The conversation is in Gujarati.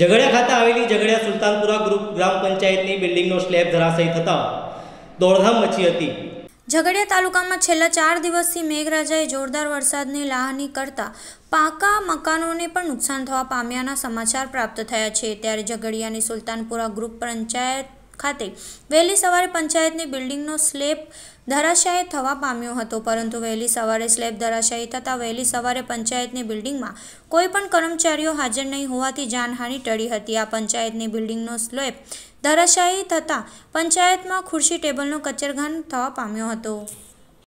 ઝઘડિયા ખાતે આવેલી ઝઘડિયા સુલતાનપુરા ગ્રુપ ગ્રામ પંચાયતની બિલ્ડિંગનો સ્લેબ ધરાશયી થતા દોડધામ મચી હતી ઝઘડિયા તાલુકામાં છેલ્લા ચાર દિવસથી મેઘરાજાએ જોરદાર વરસાદની લાહની કરતા પાકા મકાનોને પણ નુકસાન થવા પામ્યાના સમાચાર પ્રાપ્ત થયા છે ત્યારે ઝઘડિયાની સુલતાનપુરા ગ્રુપ પંચાયત ખાતે વહેલી સવારે પંચાયતની બિલ્ડિંગનો સ્લેબ ધરાશાયી થવા પામ્યો હતો પરંતુ વહેલી સવારે સ્લેબ ધરાશાયી થતાં વહેલી સવારે પંચાયતની બિલ્ડિંગમાં કોઈ પણ કર્મચારીઓ હાજર નહીં હોવાથી જાનહાનિ ટળી હતી આ પંચાયતની બિલ્ડિંગનો સ્લેબ ધરાશાયી થતાં પંચાયતમાં ખુરશી ટેબલનો કચરઘાન થવા પામ્યો હતો